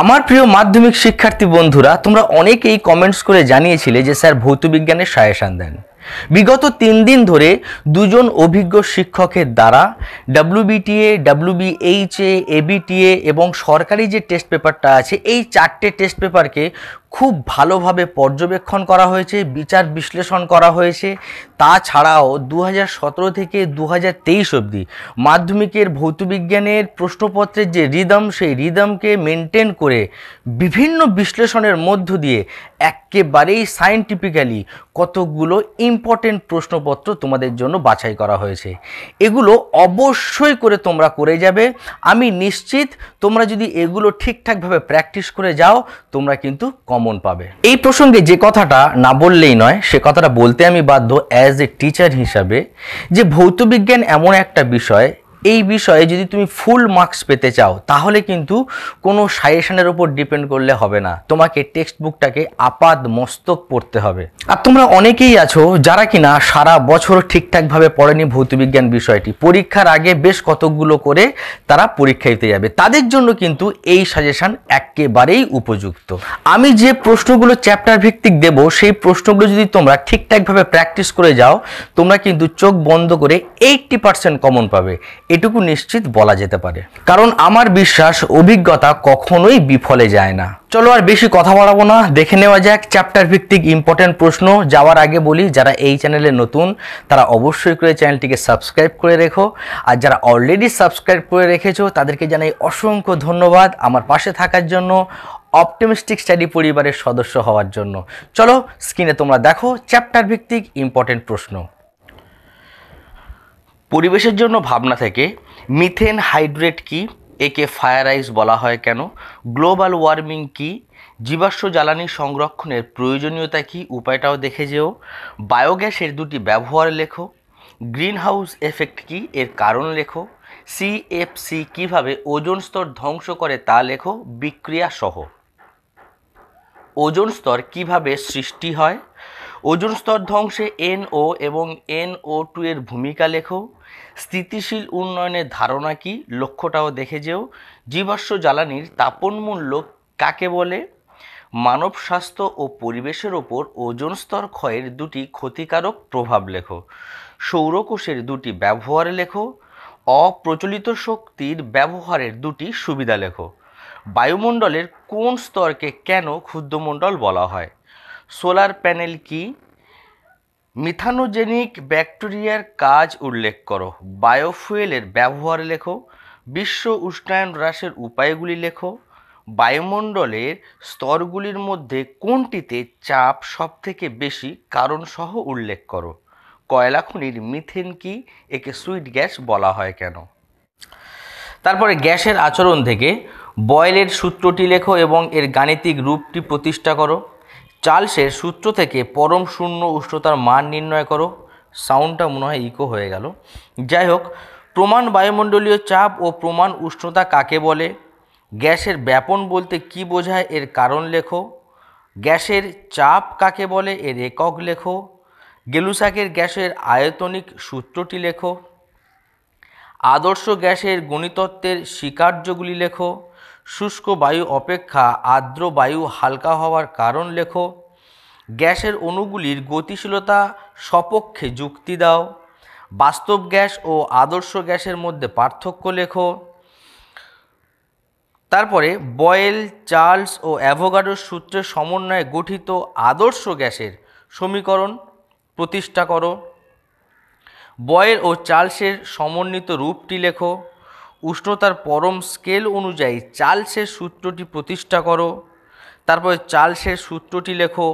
আমার প্রিয় মাধ্যমিক শিক্ষার্থী বন্ধুরা তোমরা অনেকেই কমেন্টস করে জানিয়েছিলে যে স্যার ভৌতবিজ্ঞানে সায়াসান দেন বিগত তিন দিন ধরে দুজন অভিজ্ঞ শিক্ষকের দ্বারা ডাব্লুবিটিএ ডাব্লুবিএইচএ এবিটিএ এবং সরকারি যে টেস্ট পেপারটা আছে এই চারটে টেস্ট পেপারকে খুব ভালোভাবে পর্যবেক্ষণ করা হয়েছে বিচার বিশ্লেষণ করা হয়েছে তাছাড়াও দু সতেরো থেকে দু তেইশ অবধি মাধ্যমিকের ভৌতবিজ্ঞানের প্রশ্নপত্রের যে রিদম সেই রিদমকে মেনটেন করে বিভিন্ন বিশ্লেষণের মধ্য দিয়ে একেবারেই সায়েন্টিফিক্যালি কতগুলো ইম্পর্টেন্ট প্রশ্নপত্র তোমাদের জন্য বাছাই করা হয়েছে এগুলো অবশ্যই করে তোমরা করে যাবে আমি নিশ্চিত তোমরা যদি এগুলো ঠিকঠাকভাবে প্র্যাকটিস করে যাও তোমরা কিন্তু কম কমন পাবে এই প্রসঙ্গে যে কথাটা না বললেই নয় সে কথাটা বলতে আমি বাধ্য অ্যাজ এ টিচার হিসাবে যে ভৌতবিজ্ঞান এমন একটা বিষয় এই বিষয়ে যদি তুমি ফুল মার্কস পেতে চাও তাহলে কিন্তু কোনো সাজেশনের উপর ডিপেন্ড করলে হবে না তোমাকে টেক্সট বুকটাকে আপাদ মস্তক পড়তে হবে আর তোমরা অনেকেই আছো যারা কিনা সারা বছর ঠিকঠাকভাবে পড়েনি ভৌতবিজ্ঞান বিষয়টি পরীক্ষার আগে বেশ কতকগুলো করে তারা পরীক্ষা দিতে যাবে তাদের জন্য কিন্তু এই সাজেশান একেবারেই উপযুক্ত আমি যে প্রশ্নগুলো চ্যাপ্টার ভিত্তিক দেব সেই প্রশ্নগুলো যদি তোমরা ঠিকঠাকভাবে প্র্যাকটিস করে যাও তোমরা কিন্তু চোখ বন্ধ করে এইটটি পার্সেন্ট কমন পাবে এটুকু নিশ্চিত বলা যেতে পারে কারণ আমার বিশ্বাস অভিজ্ঞতা কখনোই বিফলে যায় না চলো আর বেশি কথা বাড়াবো না দেখে নেওয়া যাক চ্যাপ্টার ভিত্তিক ইম্পর্টেন্ট প্রশ্ন যাওয়ার আগে বলি যারা এই চ্যানেলে নতুন তারা অবশ্যই করে চ্যানেলটিকে সাবস্ক্রাইব করে রেখো আর যারা অলরেডি সাবস্ক্রাইব করে রেখেছো তাদেরকে জানাই অসংখ্য ধন্যবাদ আমার পাশে থাকার জন্য অপটিমিস্টিক স্টাডি পরিবারের সদস্য হওয়ার জন্য চলো স্ক্রিনে তোমরা দেখো চ্যাপ্টার ভিত্তিক ইম্পর্টেন্ট প্রশ্ন পরিবেশের জন্য ভাবনা থেকে মিথেন হাইড্রেট কি একে ফায়ার আইস বলা হয় কেন গ্লোবাল ওয়ার্মিং কি জীবাশ্ম জ্বালানি সংরক্ষণের প্রয়োজনীয়তা কি উপায়টাও দেখে যেও বায়োগ্যাসের দুটি ব্যবহার লেখো গ্রিন হাউস এফেক্ট কি এর কারণ লেখো সিএফসি কিভাবে ওজন স্তর ধ্বংস করে তা লেখো বিক্রিয়া সহ ওজন স্তর কিভাবে সৃষ্টি হয় ওজন স্তর ধ্বংসে এনও এবং এনও টু এর ভূমিকা লেখো স্থিতিশীল উন্নয়নের ধারণা কি লক্ষ্যটাও দেখে যেও জীবাশ্ম জ্বালানির তাপন মূল্য কাকে বলে মানব স্বাস্থ্য ও পরিবেশের ওপর ওজন স্তর ক্ষয়ের দুটি ক্ষতিকারক প্রভাব লেখো সৌরকোষের দুটি ব্যবহার লেখো অপ্রচলিত শক্তির ব্যবহারের দুটি সুবিধা লেখো বায়ুমণ্ডলের কোন স্তরকে কেন ক্ষুদ্রমণ্ডল বলা হয় সোলার প্যানেল কি মিথানোজেনিক ব্যাকটেরিয়ার কাজ উল্লেখ করো বায়োফুয়েলের ব্যবহার লেখো বিশ্ব উষ্ণায়ন হ্রাসের উপায়গুলি লেখো বায়ুমণ্ডলের স্তরগুলির মধ্যে কোনটিতে চাপ সবথেকে বেশি কারণ সহ উল্লেখ করো কয়লা খনির মিথেন কি একে সুইট গ্যাস বলা হয় কেন তারপরে গ্যাসের আচরণ থেকে বয়েলের সূত্রটি লেখো এবং এর গাণিতিক রূপটি প্রতিষ্ঠা করো চার্লসের সূত্র থেকে পরম শূন্য উষ্ণতার মান নির্ণয় করো সাউন্ডটা মনে হয় ইকো হয়ে গেল যাই হোক প্রমাণ বায়ুমণ্ডলীয় চাপ ও প্রমাণ উষ্ণতা কাকে বলে গ্যাসের ব্যাপন বলতে কি বোঝায় এর কারণ লেখো গ্যাসের চাপ কাকে বলে এর একক লেখো গেলুসাকের গ্যাসের আয়তনিক সূত্রটি লেখো আদর্শ গ্যাসের গণিতত্ত্বের স্বীকার্যগুলি লেখো শুষ্ক বায়ু অপেক্ষা আর্দ্র বায়ু হালকা হওয়ার কারণ লেখো গ্যাসের অণুগুলির গতিশীলতা সপক্ষে যুক্তি দাও বাস্তব গ্যাস ও আদর্শ গ্যাসের মধ্যে পার্থক্য লেখো তারপরে বয়েল চার্লস ও অ্যাভোগাডোর সূত্রের সমন্বয়ে গঠিত আদর্শ গ্যাসের সমীকরণ প্রতিষ্ঠা করো বয়েল ও চার্লসের সমন্বিত রূপটি লেখো উষ্ণতার পরম স্কেল অনুযায়ী চার্লসের সূত্রটি প্রতিষ্ঠা করো তারপরে চার্লসের সূত্রটি লেখো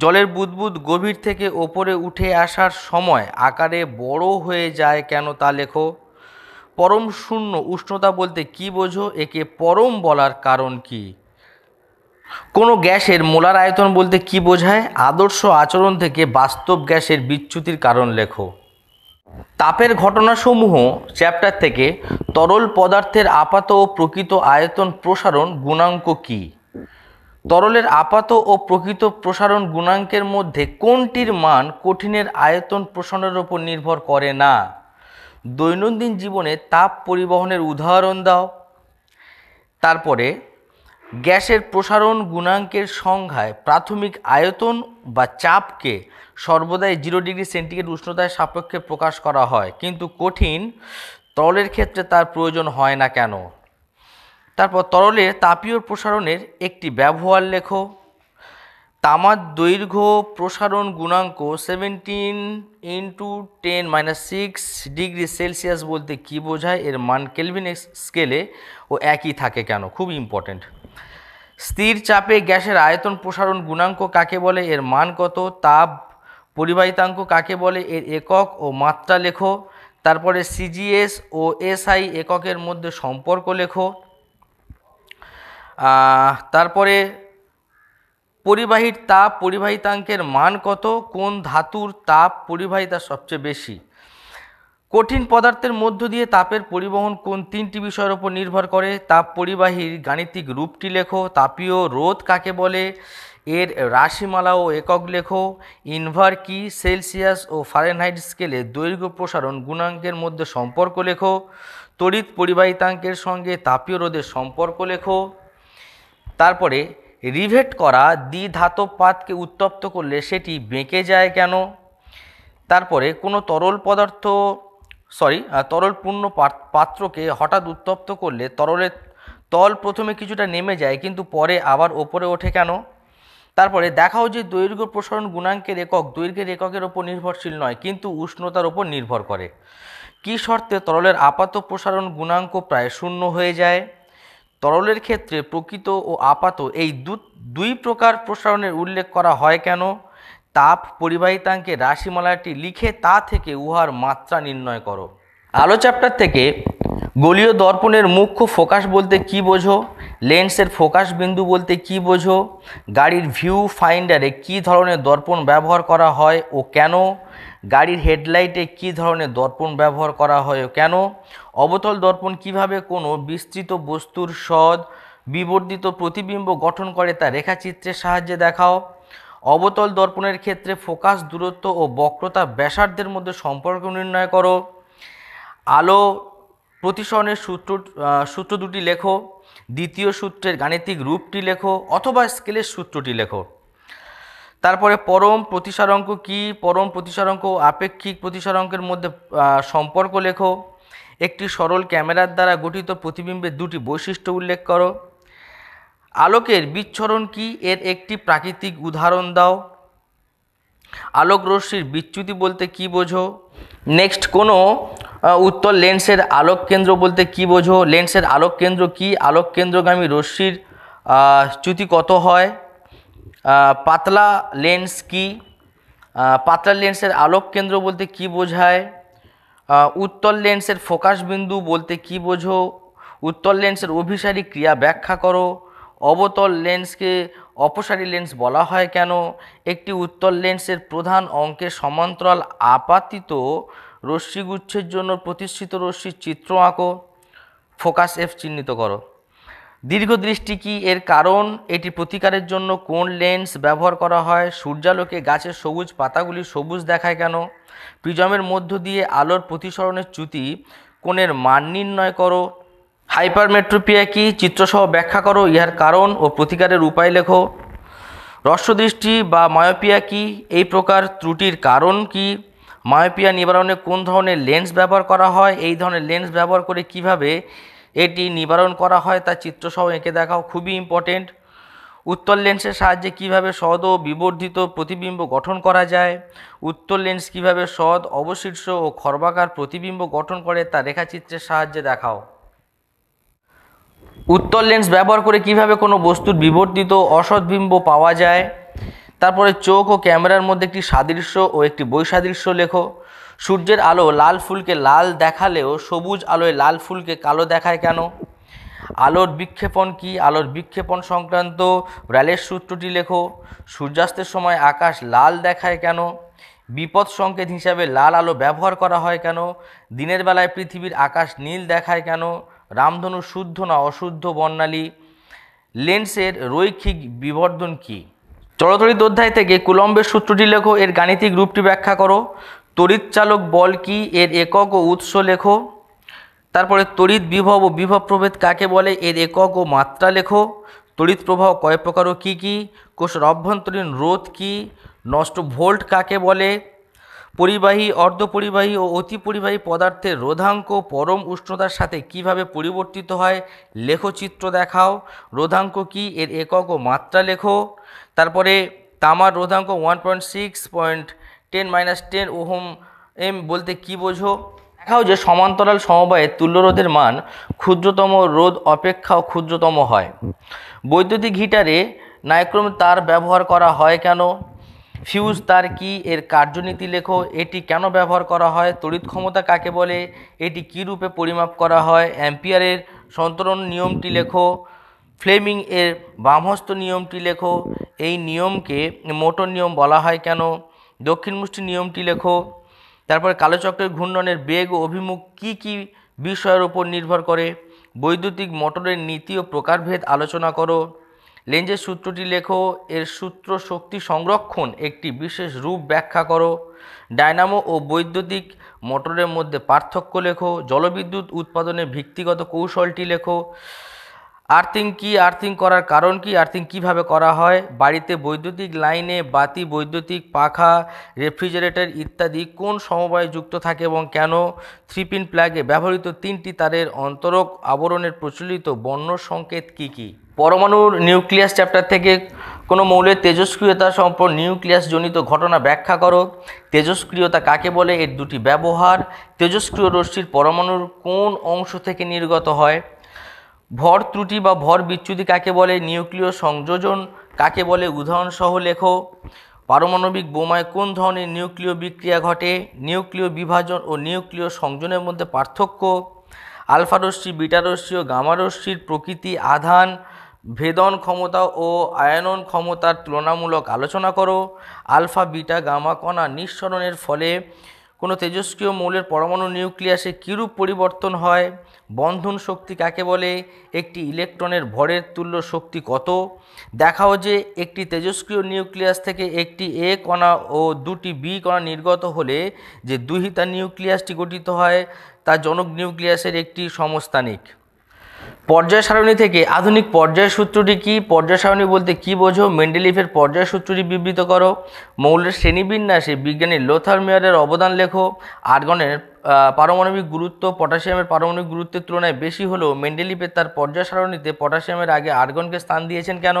জলের বুদবুদ গভীর থেকে ওপরে উঠে আসার সময় আকারে বড় হয়ে যায় কেন তা লেখো পরম শূন্য উষ্ণতা বলতে কি বোঝো একে পরম বলার কারণ কি কোনো গ্যাসের মোলার আয়তন বলতে কি বোঝায় আদর্শ আচরণ থেকে বাস্তব গ্যাসের বিচ্যুতির কারণ লেখো তাপের ঘটনাসমূহ চ্যাপ্টার থেকে তরল পদার্থের আপাত ও প্রকৃত আয়তন প্রসারণ গুণাঙ্ক কি তরলের আপাত ও প্রকৃত প্রসারণ গুণাঙ্কের মধ্যে কোনটির মান কঠিনের আয়তন প্রসারণের ওপর নির্ভর করে না দৈনন্দিন জীবনে তাপ পরিবহনের উদাহরণ দাও তারপরে গ্যাসের প্রসারণ গুণাঙ্কের সংখ্যায় প্রাথমিক আয়তন বা চাপকে সর্বদাই জিরো ডিগ্রি সেন্টিগ্রেড উষ্ণতায় সাপেক্ষে প্রকাশ করা হয় কিন্তু কঠিন তরলের ক্ষেত্রে তার প্রয়োজন হয় না কেন তারপর তরলের তাপীয় প্রসারণের একটি ব্যবহার লেখো তামার দৈর্ঘ্য প্রসারণ গুণাঙ্ক seventeen into ten minus six degree Celsius বলতে কি বোঝায় এর মান কেলভিন স্কেলে ও একই থাকে কেন খুব ইম্পর্টেন্ট স্থির চাপে গ্যাসের আয়তন প্রসারণ গুণাঙ্ক কাকে বলে এর মান কত তাপ পরিবাহিতাঙ্ক কাকে বলে এর একক ও মাত্রা লেখো তারপরে সিজিএস ও এসআই এককের মধ্যে সম্পর্ক লেখো তারপরে পরিবাহীর তাপ পরিবাহিতাঙ্কের মান কত কোন ধাতুর তাপ পরিবাহিতা সবচেয়ে বেশি কঠিন পদার্থের মধ্য দিয়ে তাপের পরিবহন কোন তিনটি বিষয়ের ওপর নির্ভর করে তাপ পরিবাহীর গাণিতিক রূপটি লেখো তাপীয় রোধ কাকে বলে এর রাশিমালা ও একক লেখো ইনভার কি সেলসিয়াস ও ফারেনহাইট স্কেলে দৈর্ঘ্য প্রসারণ গুণাঙ্কের মধ্যে সম্পর্ক লেখো তড়িৎ পরিবাহিতাঙ্কের সঙ্গে তাপীয় রোধের সম্পর্ক লেখো তারপরে রিভেট করা ধাতব পাতকে উত্তপ্ত করলে সেটি বেঁকে যায় কেন তারপরে কোনো তরল পদার্থ সরি তরল পূর্ণ পাত্রকে হঠাৎ উত্তপ্ত করলে তরলের তল প্রথমে কিছুটা নেমে যায় কিন্তু পরে আবার ওপরে ওঠে কেন তারপরে দেখাও যে দৈর্ঘ্য প্রসারণ গুণাঙ্কের একক দৈর্ঘ্যের এককের ওপর নির্ভরশীল নয় কিন্তু উষ্ণতার ওপর নির্ভর করে কি শর্তে তরলের আপাত প্রসারণ গুণাঙ্ক প্রায় শূন্য হয়ে যায় তরলের ক্ষেত্রে প্রকৃত ও আপাত এই দুই প্রকার প্রসারণের উল্লেখ করা হয় কেন তাপ পরিবাহিতাঙ্কে রাশিমালাটি লিখে তা থেকে উহার মাত্রা নির্ণয় করো আলো চ্যাপ্টার থেকে গলীয় দর্পণের মুখ্য ফোকাস বলতে কি বোঝো লেন্সের ফোকাস বিন্দু বলতে কি বোঝো গাড়ির ভিউ ফাইন্ডারে কি ধরনের দর্পণ ব্যবহার করা হয় ও কেন গাড়ির হেডলাইটে কি ধরনের দর্পণ ব্যবহার করা হয় ও কেন অবতল দর্পণ কিভাবে কোনো বিস্তৃত বস্তুর সদ বিবর্ধিত প্রতিবিম্ব গঠন করে তা রেখাচিত্রের সাহায্যে দেখাও অবতল দর্পণের ক্ষেত্রে ফোকাস দূরত্ব ও বক্রতা ব্যাসার্ধের মধ্যে সম্পর্ক নির্ণয় করো আলো প্রতিসরণের সূত্র সূত্র দুটি লেখো দ্বিতীয় সূত্রের গাণিতিক রূপটি লেখো অথবা স্কেলের সূত্রটি লেখো তারপরে পরম প্রতিসারঙ্ক কি পরম প্রতিসারঙ্ক আপেক্ষিক প্রতিসারঙ্কের মধ্যে সম্পর্ক লেখো একটি সরল ক্যামেরার দ্বারা গঠিত প্রতিবিম্বের দুটি বৈশিষ্ট্য উল্লেখ করো আলোকের বিচ্ছরণ কি এর একটি প্রাকৃতিক উদাহরণ দাও আলোক রশ্মির বিচ্যুতি বলতে কি বোঝো নেক্সট কোনো উত্তর লেন্সের আলোক কেন্দ্র বলতে কি বোঝো লেন্সের আলোক কেন্দ্র কি আলোক কেন্দ্রগামী রশ্মির চ্যুতি কত হয় পাতলা লেন্স কি পাতলা লেন্সের আলোক কেন্দ্র বলতে কি বোঝায় উত্তল লেন্সের ফোকাস বিন্দু বলতে কি বোঝো উত্তল লেন্সের অভিসারী ক্রিয়া ব্যাখ্যা করো অবতল লেন্সকে অপসারী লেন্স বলা হয় কেন একটি উত্তল লেন্সের প্রধান অঙ্কের সমান্তরাল আপাতিত রশ্মিগুচ্ছের জন্য প্রতিষ্ঠিত রশ্মির চিত্র আঁকো ফোকাস এফ চিহ্নিত করো দীর্ঘদৃষ্টি কি এর কারণ এটি প্রতিকারের জন্য কোন লেন্স ব্যবহার করা হয় সূর্যালোকে গাছের সবুজ পাতাগুলি সবুজ দেখায় কেন প্রিজমের মধ্য দিয়ে আলোর প্রতিসরণের চ্যুতি কোণের মান নির্ণয় করো হাইপারমেট্রোপিয়া কি চিত্রসহ ব্যাখ্যা করো ইহার কারণ ও প্রতিকারের উপায় লেখো রস্যদৃষ্টি বা মায়োপিয়া কি এই প্রকার ত্রুটির কারণ কী মায়োপিয়া নিবারণে কোন ধরনের লেন্স ব্যবহার করা হয় এই ধরনের লেন্স ব্যবহার করে কিভাবে এটি নিবারণ করা হয় তার চিত্রসহ এঁকে দেখাও খুবই ইম্পর্টেন্ট উত্তর লেন্সের সাহায্যে কিভাবে সদ ও বিবর্ধিত প্রতিবিম্ব গঠন করা যায় উত্তর লেন্স কিভাবে সদ অবশীর্ষ ও খর্বাকার প্রতিবিম্ব গঠন করে তা রেখাচিত্রের সাহায্যে দেখাও উত্তর লেন্স ব্যবহার করে কিভাবে কোনো বস্তুর বিবর্ধিত অসৎবিম্ব পাওয়া যায় তারপরে চোখ ও ক্যামেরার মধ্যে একটি সাদৃশ্য ও একটি বৈসাদৃশ্য লেখো সূর্যের আলো লাল ফুলকে লাল দেখালেও সবুজ আলোয় লাল ফুলকে কালো দেখায় কেন আলোর বিক্ষেপণ কি আলোর বিক্ষেপণ সংক্রান্ত র্যালের সূত্রটি লেখো সূর্যাস্তের সময় আকাশ লাল দেখায় কেন বিপদ সংকেত হিসাবে লাল আলো ব্যবহার করা হয় কেন দিনের বেলায় পৃথিবীর আকাশ নীল দেখায় কেন রামধনু শুদ্ধ না অশুদ্ধ বর্ণালী লেন্সের রৈখিক বিবর্ধন কী জড়তড়িৎ অধ্যায় থেকে কুলম্বের সূত্রটি লেখো এর গাণিতিক রূপটি ব্যাখ্যা করো তড়িৎচালক বল কি এর একক ও উৎস লেখো তারপরে তড়িৎ বিভব ও বিভব প্রভেদ কাকে বলে এর একক ও মাত্রা লেখো তড়িৎ প্রবাহ কয় প্রকার ও কী কী কোষের অভ্যন্তরীণ রোধ কি নষ্ট ভোল্ট কাকে বলে পরিবাহী অর্ধপরিবাহী ও অতি পরিবাহী পদার্থের রোধাঙ্ক পরম উষ্ণতার সাথে কিভাবে পরিবর্তিত হয় লেখচিত্র দেখাও রোধাঙ্ক কি এর একক ও মাত্রা লেখো তারপরে তামার রোধাঙ্ক one point six point ten minus ten ohm M বলতে কি বোঝো দেখাও যে সমান্তরাল সমবায়ে তুল্যরোধের মান ক্ষুদ্রতম রোধ অপেক্ষাও ক্ষুদ্রতম হয় বৈদ্যুতিক হিটারে নাইক্রোম তার ব্যবহার করা হয় কেন ফিউজ তার কি এর কার্যনীতি লেখো এটি কেন ব্যবহার করা হয় তড়িৎ ক্ষমতা কাকে বলে এটি কী রূপে পরিমাপ করা হয় অ্যাম্পিয়ারের সন্তরণ নিয়মটি লেখো ফ্লেমিং এর বামহস্ত নিয়মটি লেখো এই নিয়মকে মোটর নিয়ম বলা হয় কেন দক্ষিণ মুষ্টি নিয়মটি লেখো তারপর কালোচক্রের ঘূর্ণনের বেগ অভিমুখ কি কি বিষয়ের উপর নির্ভর করে বৈদ্যুতিক মোটরের নীতি ও প্রকারভেদ আলোচনা করো লেঞ্জের সূত্রটি লেখো এর সূত্র শক্তি সংরক্ষণ একটি বিশেষ রূপ ব্যাখ্যা করো ডায়নামো ও বৈদ্যুতিক মোটরের মধ্যে পার্থক্য লেখো জলবিদ্যুৎ উৎপাদনের ভিত্তিগত কৌশলটি লেখো আর্থিং কি আর্থিং করার কারণ কি আর্থিং কিভাবে করা হয় বাড়িতে বৈদ্যুতিক লাইনে বাতি বৈদ্যুতিক পাখা রেফ্রিজারেটর ইত্যাদি কোন সমবায়ে যুক্ত থাকে এবং কেন থ্রি পিন প্লাগে ব্যবহৃত তিনটি তারের অন্তরক আবরণের প্রচলিত বর্ণ সংকেত কি কি পরমাণুর নিউক্লিয়াস চ্যাপ্টার থেকে কোনো মৌলের তেজস্ক্রিয়তা সম্পর্ক নিউক্লিয়াসজনিত ঘটনা ব্যাখ্যা করো তেজস্ক্রিয়তা কাকে বলে এর দুটি ব্যবহার তেজস্ক্রিয় রশ্মির পরমাণুর কোন অংশ থেকে নির্গত হয় ভর ত্রুটি বা ভর বিচ্যুতি কাকে বলে নিউক্লিয় সংযোজন কাকে বলে উদাহরণসহ লেখো পারমাণবিক বোমায় কোন ধরনের নিউক্লিয় বিক্রিয়া ঘটে নিউক্লিয় বিভাজন ও নিউক্লিয় সংযোজনের মধ্যে পার্থক্য আলফারশ্মি বিটারশ্মি ও গামারশ্মির প্রকৃতি আধান ভেদন ক্ষমতা ও আয়নন ক্ষমতার তুলনামূলক আলোচনা করো আলফা বিটা গামা কণা নিঃসরণের ফলে কোনো তেজস্ক্রিয় মৌলের পরমাণু নিউক্লিয়াসে কীরূপ পরিবর্তন হয় বন্ধন শক্তি কাকে বলে একটি ইলেকট্রনের ভরের তুল্য শক্তি কত দেখাও যে একটি তেজস্ক্রিয় নিউক্লিয়াস থেকে একটি এ কণা ও দুটি বি কণা নির্গত হলে যে দুহিতা নিউক্লিয়াসটি গঠিত হয় তা জনক নিউক্লিয়াসের একটি সমস্থানিক পর্যায় সারণী থেকে আধুনিক পর্যায় সূত্রটি কি পর্যায় সারণী বলতে কি বোঝো মেন্ডেলিফের পর্যায় সূত্রটি বিবৃত করো মৌলের শ্রেণীবিন্যাসে বিজ্ঞানী লোথার মেয়ারের অবদান লেখো আর্গনের পারমাণবিক গুরুত্ব পটাশিয়ামের পারমাণবিক গুরুত্বের তুলনায় বেশি হলেও মেন্ডেলিফের তার পর্যায় সারণীতে পটাশিয়ামের আগে আর্গনকে স্থান দিয়েছেন কেন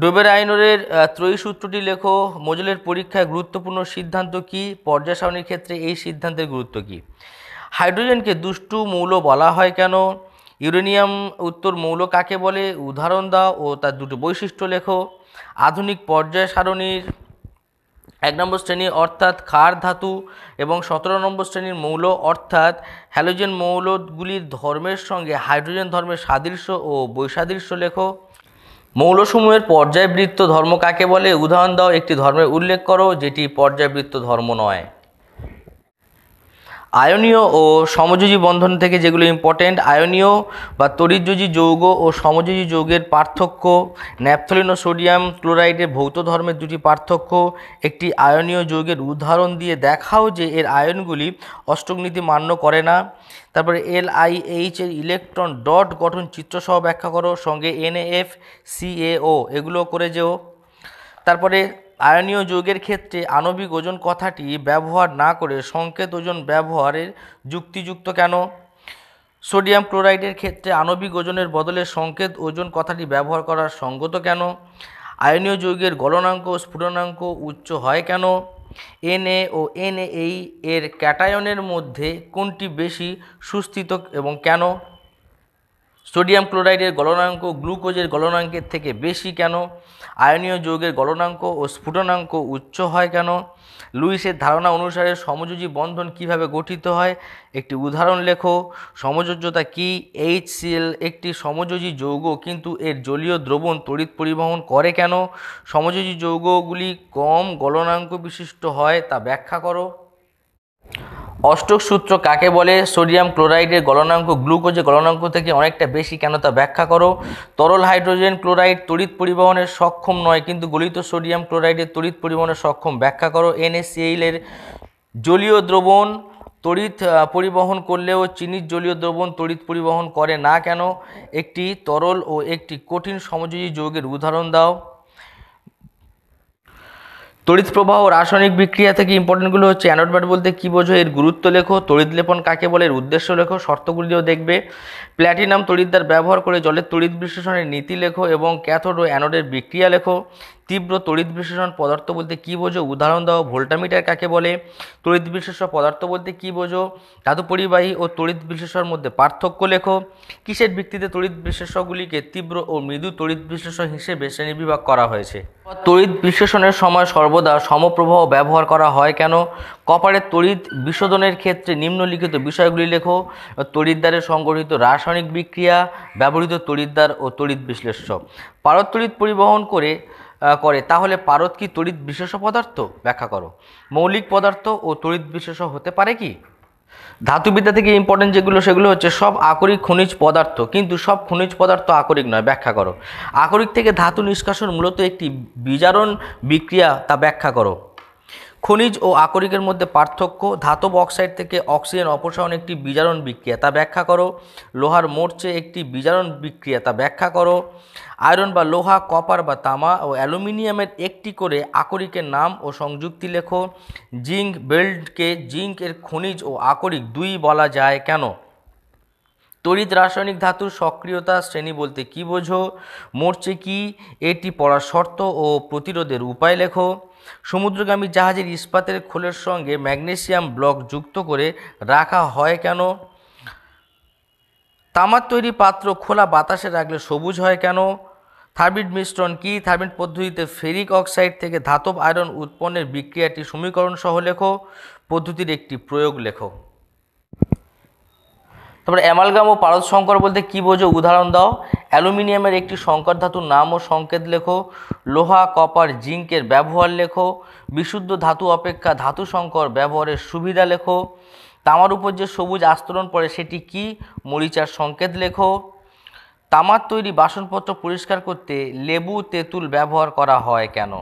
ডোবের আইনরের ত্রয়ী সূত্রটি লেখো মোজলের পরীক্ষায় গুরুত্বপূর্ণ সিদ্ধান্ত কি পর্যায় সারণীর ক্ষেত্রে এই সিদ্ধান্তের গুরুত্ব কি হাইড্রোজেনকে দুষ্টু মৌল বলা হয় কেন ইউরেনিয়াম উত্তর মৌল কাকে বলে উদাহরণ দাও ও তার দুটো বৈশিষ্ট্য লেখো আধুনিক পর্যায় সারণীর এক নম্বর শ্রেণী অর্থাৎ ক্ষার ধাতু এবং সতেরো নম্বর শ্রেণীর মৌল অর্থাৎ হ্যালোজেন মৌলগুলির ধর্মের সঙ্গে হাইড্রোজেন ধর্মের সাদৃশ্য ও বৈসাদৃশ্য লেখো মৌলসমূহের পর্যায়বৃত্ত ধর্ম কাকে বলে উদাহরণ দাও একটি ধর্মের উল্লেখ করো যেটি পর্যায়বৃত্ত ধর্ম নয় আয়নীয় ও সমযোজী বন্ধন থেকে যেগুলো ইম্পর্টেন্ট আয়নীয় বা তরিযোজী যৌগ ও সমযোজী যৌগের পার্থক্য ন্যাপথলিন ও সোডিয়াম ক্লোরাইডের ভৌত ধর্মের দুটি পার্থক্য একটি আয়নীয় যৌগের উদাহরণ দিয়ে দেখাও যে এর আয়নগুলি অষ্টকনীতি মান্য করে না তারপরে এল আই এইচ এর ইলেকট্রন ডট গঠন চিত্রসহ ব্যাখ্যা করো সঙ্গে এ সিএও এগুলো করে যেও তারপরে আয়নীয় যোগের ক্ষেত্রে আণবিক ওজন কথাটি ব্যবহার না করে সংকেত ওজন ব্যবহারের যুক্তিযুক্ত কেন সোডিয়াম ক্লোরাইডের ক্ষেত্রে আণবিক ওজনের বদলে সংকেত ওজন কথাটি ব্যবহার করার সঙ্গত কেন আয়নীয় যৌগের গলনাঙ্ক স্ফুটনাঙ্ক উচ্চ হয় কেন এনএ ও এনএই এর ক্যাটায়নের মধ্যে কোনটি বেশি সুস্থিত এবং কেন সোডিয়াম ক্লোরাইডের গলনাঙ্ক গ্লুকোজের গলনাঙ্কের থেকে বেশি কেন আয়নীয় যৌগের গলনাঙ্ক ও স্ফুটনাঙ্ক উচ্চ হয় কেন লুইসের ধারণা অনুসারে সমযোজী বন্ধন কিভাবে গঠিত হয় একটি উদাহরণ লেখো সমযোজ্যতা কি এইচসিএল একটি সমযোজী যৌগ কিন্তু এর জলীয় দ্রবণ তড়িৎ পরিবহন করে কেন সমযোজী যৌগগুলি কম গলনাঙ্ক বিশিষ্ট হয় তা ব্যাখ্যা করো অষ্টক সূত্র কাকে বলে সোডিয়াম ক্লোরাইডের গলনাঙ্ক গ্লুকোজের গলনাঙ্ক থেকে অনেকটা বেশি কেন তা ব্যাখ্যা করো তরল হাইড্রোজেন ক্লোরাইড তড়িৎ পরিবহনের সক্ষম নয় কিন্তু গলিত সোডিয়াম ক্লোরাইডের তড়িৎ পরিবহনের সক্ষম ব্যাখ্যা করো এনএসিএল এর জলীয় দ্রবণ তড়িৎ পরিবহন করলেও চিনির জলীয় দ্রবণ তড়িৎ পরিবহন করে না কেন একটি তরল ও একটি কঠিন সমযোজী যৌগের উদাহরণ দাও তড়িৎ প্রবাহ রাসায়নিক বিক্রিয়া থেকে ইম্পর্টেন্টগুলো হচ্ছে অ্যানোড বলতে কী বোঝো এর গুরুত্ব লেখো তড়িৎ লেপন কাকে বলে এর উদ্দেশ্য লেখো শর্তগুলিও দেখবে প্ল্যাটিনাম তড়িৎদ্বার ব্যবহার করে জলের তড়িৎ বিশ্লেষণের নীতি লেখো এবং ক্যাথোড ও অ্যানোডের বিক্রিয়া লেখো তীব্র তড়িৎ বিশেষণ পদার্থ বলতে কী বোঝো উদাহরণ দাও ভোল্টামিটার কাকে বলে তড়িৎ বিশেষ পদার্থ বলতে কী বোঝো ধাতু পরিবাহী ও তড়িৎ বিশেষর মধ্যে পার্থক্য লেখো কিসের ভিত্তিতে তড়িৎ বিশেষগুলিকে তীব্র ও মৃদু তড়িৎ বিশেষণ হিসেবে শ্রেণীবিভাগ করা হয়েছে তড়িৎ বিশ্লেষণের সময় সর্বদা সমপ্রবাহ ব্যবহার করা হয় কেন কপারের তড়িৎ বিশোধনের ক্ষেত্রে নিম্নলিখিত বিষয়গুলি লেখো তড়িৎদ্বারে সংগঠিত রাসায়নিক বিক্রিয়া ব্যবহৃত তড়িৎদ্বার ও তড়িৎ বিশ্লেষ্য পারদ তড়িৎ পরিবহন করে করে তাহলে পারদ কি তড়িৎ বিশেষ পদার্থ ব্যাখ্যা করো মৌলিক পদার্থ ও তড়িৎ বিশেষ হতে পারে কি ধাতুবিদ্যা থেকে ইম্পর্টেন্ট যেগুলো সেগুলো হচ্ছে সব আকরিক খনিজ পদার্থ কিন্তু সব খনিজ পদার্থ আকরিক নয় ব্যাখ্যা করো আকরিক থেকে ধাতু নিষ্কাশন মূলত একটি বিজারণ বিক্রিয়া তা ব্যাখ্যা করো খনিজ ও আকরিকের মধ্যে পার্থক্য ধাতব অক্সাইড থেকে অক্সিজেন অপসারণ একটি বিজারণ বিক্রিয়া তা ব্যাখ্যা করো লোহার মোর্চে একটি বিজারণ বিক্রিয়া তা ব্যাখ্যা করো আয়রন বা লোহা কপার বা তামা ও অ্যালুমিনিয়ামের একটি করে আকরিকের নাম ও সংযুক্তি লেখো জিঙ্ক বেল্টকে জিঙ্ক এর খনিজ ও আকরিক দুই বলা যায় কেন তড়িৎ রাসায়নিক ধাতুর সক্রিয়তা শ্রেণী বলতে কি বোঝো মোর্চে কি এটি পড়ার শর্ত ও প্রতিরোধের উপায় লেখো সমুদ্রগামী জাহাজের ইস্পাতের খোলের সঙ্গে ম্যাগনেসিয়াম ব্লক যুক্ত করে রাখা হয় কেন তামার তৈরি পাত্র খোলা বাতাসে রাখলে সবুজ হয় কেন থার্মিট মিশ্রণ কি থার্মিট পদ্ধতিতে ফেরিক অক্সাইড থেকে ধাতব আয়রন উৎপন্নের বিক্রিয়াটি সমীকরণ সহ লেখো পদ্ধতির একটি প্রয়োগ লেখো তারপরে অ্যামালগাম ও পারদ সংকর বলতে কী বোঝো উদাহরণ দাও অ্যালুমিনিয়ামের একটি সংকর ধাতুর নাম ও সংকেত লেখো লোহা কপার জিঙ্কের ব্যবহার লেখো বিশুদ্ধ ধাতু অপেক্ষা ধাতু সংকর ব্যবহারের সুবিধা লেখো তামার উপর যে সবুজ আস্তরণ পড়ে সেটি কি মরিচার সংকেত লেখো তামার তৈরি বাসনপত্র পরিষ্কার করতে লেবু তেঁতুল ব্যবহার করা হয় কেন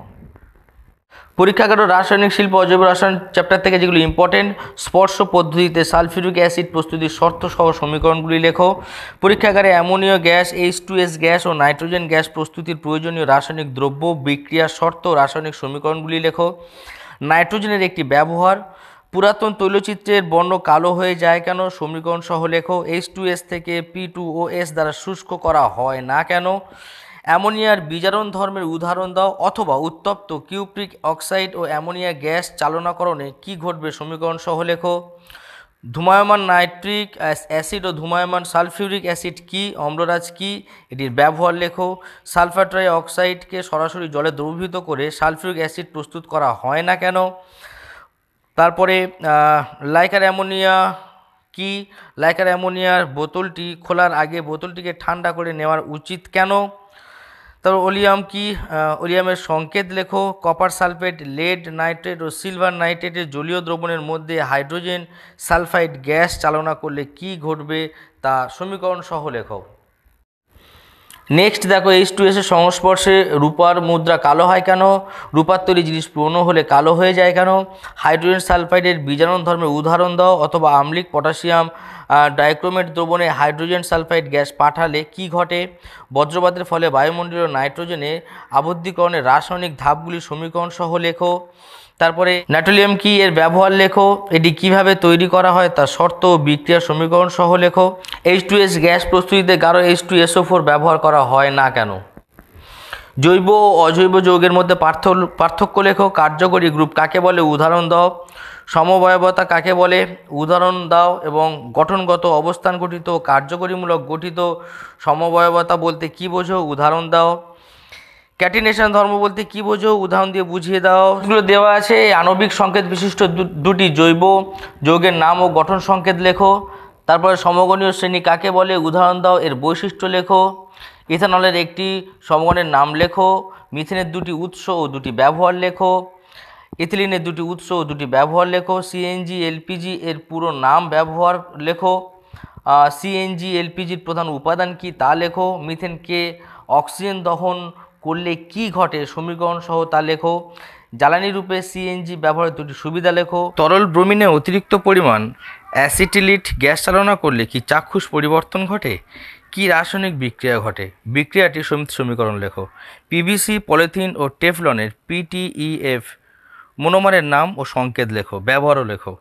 পরীক্ষাগার রাসায়নিক শিল্প অজৈব রাসায়ন চ্যাপ্টার থেকে যেগুলো ইম্পর্টেন্ট স্পর্শ পদ্ধতিতে সালফিউরিক অ্যাসিড প্রস্তুতির শর্ত সহ সমীকরণগুলি লেখো পরীক্ষাগারে ammonia gas H two S gas ও নাইট্রোজেন গ্যাস প্রস্তুতির প্রয়োজনীয় রাসায়নিক দ্রব্য বিক্রিয়ার শর্ত রাসায়নিক সমীকরণগুলি লেখো নাইট্রোজেনের একটি ব্যবহার পুরাতন তৈলচিত্রের বর্ণ কালো হয়ে যায় কেন সমীকরণ সহ লেখো এইচ টু এস থেকে পি টু ও এস দ্বারা শুষ্ক করা হয় না কেন অ্যামোনিয়ার বিজারণ ধর্মের উদাহরণ দাও অথবা উত্তপ্ত কিউপ্রিক অক্সাইড ও অ্যামোনিয়া গ্যাস চালনাকরণে কি ঘটবে সমীকরণ সহ লেখো ধুমায়মান নাইট্রিক অ্যাসিড ও ধুমায়মান সালফিউরিক অ্যাসিড কি অম্লরাজ কি এটির ব্যবহার লেখো সালফার অক্সাইডকে সরাসরি জলে দ্রবীভূত করে সালফিউরিক অ্যাসিড প্রস্তুত করা হয় না কেন তারপরে লাইকার অ্যামোনিয়া কি লাইকার অ্যামোনিয়ার বোতলটি খোলার আগে বোতলটিকে ঠান্ডা করে নেওয়ার উচিত কেন তারপর ওলিয়াম কি ওলিয়ামের সংকেত লেখো কপার সালফেট লেড নাইট্রেট ও সিলভার নাইট্রেটের জলীয় দ্রবণের মধ্যে হাইড্রোজেন সালফাইড গ্যাস চালনা করলে কি ঘটবে তা সমীকরণ সহ লেখো নেক্সট দেখো এইচ টু এসের সংস্পর্শে রূপার মুদ্রা কালো হয় কেন রূপার তৈরি জিনিস পুরনো হলে কালো হয়ে যায় কেন হাইড্রোজেন সালফাইডের বীজাণন ধর্মের উদাহরণ দাও অথবা আম্লিক পটাশিয়াম ডাইক্রোমেট দ্রবণে হাইড্রোজেন সালফাইড গ্যাস পাঠালে কি ঘটে বজ্রপাতের ফলে বায়ুমণ্ডলীয় নাইট্রোজেনের আবদ্ধীকরণের রাসায়নিক ধাপগুলি সমীকরণ সহ লেখো তারপরে নাইট্রোলিয়াম কি এর ব্যবহার লেখো এটি কিভাবে তৈরি করা হয় তার শর্ত ও বিক্রিয়ার সমীকরণ সহ লেখো এইচ টু এস গ্যাস প্রস্তুতিতে গাঢ় এইচ টু এসও ফোর ব্যবহার করা হয় না কেন জৈব ও অজৈব যৌগের মধ্যে পার্থক্য লেখো কার্যকরী গ্রুপ কাকে বলে উদাহরণ দাও সমবয়বতা কাকে বলে উদাহরণ দাও এবং গঠনগত অবস্থান গঠিত কার্যকরীমূলক গঠিত সমবয়বতা বলতে কি বোঝো উদাহরণ দাও ক্যাটিনেশন ধর্ম বলতে কি বোঝো উদাহরণ দিয়ে বুঝিয়ে দাও এগুলো দেওয়া আছে আণবিক সংকেত বিশিষ্ট দুটি জৈব যৌগের নাম ও গঠন সংকেত লেখো তারপরে সমগণীয় শ্রেণী কাকে বলে উদাহরণ দাও এর বৈশিষ্ট্য লেখো ইথানলের একটি সমগণের নাম লেখো মিথেনের দুটি উৎস ও দুটি ব্যবহার লেখো ইথিলিনের দুটি উৎস ও দুটি ব্যবহার লেখো সিএনজি এলপিজি এর পুরো নাম ব্যবহার লেখো সিএনজি এলপিজির প্রধান উপাদান কি তা লেখো মিথেনকে অক্সিজেন দহন করলে কি ঘটে সমীকরণ সহ তা লেখো জ্বালানি রূপে সিএনজি ব্যবহারের দুটি সুবিধা লেখো তরল ব্রোমিনে অতিরিক্ত পরিমাণ অ্যাসিটিলিট গ্যাস চালনা করলে কি চাক্ষুষ পরিবর্তন ঘটে কি রাসায়নিক বিক্রিয়া ঘটে বিক্রিয়াটি সমিত সমীকরণ লেখো পিভিসি পলিথিন ও টেফলনের পিটিইএফ মনোমারের নাম ও সংকেত লেখো ব্যবহারও লেখো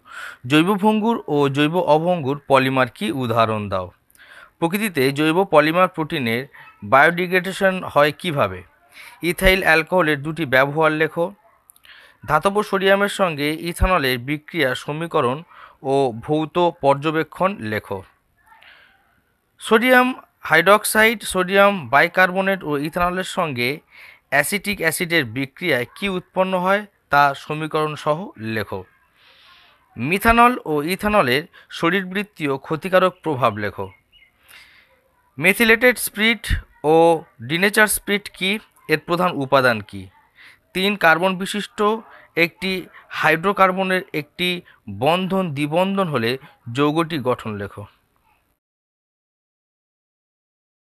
জৈব ভঙ্গুর ও জৈব অভঙ্গুর পলিমার কি উদাহরণ দাও প্রকৃতিতে জৈব পলিমার প্রোটিনের বায়োডিগ্রেডেশন হয় কিভাবে ইথাইল অ্যালকোহলের দুটি ব্যবহার লেখো ধাতব সোডিয়ামের সঙ্গে ইথানলের বিক্রিয়া সমীকরণ ও ভৌত পর্যবেক্ষণ লেখো সোডিয়াম হাইড্রক্সাইড সোডিয়াম বাইকার্বনেট ও ইথানলের সঙ্গে অ্যাসিটিক অ্যাসিডের বিক্রিয়ায় কি উৎপন্ন হয় তা সমীকরণ সহ লেখো মিথানল ও ইথানলের শরীরবৃত্তীয় ক্ষতিকারক প্রভাব লেখো মেথিলেটেড স্প্রিট ও ডিনেচার স্প্রিট কি এর প্রধান উপাদান কি তিন কার্বন বিশিষ্ট একটি হাইড্রোকার্বনের একটি বন্ধন দ্বিবন্ধন হলে যৌগটি গঠন লেখো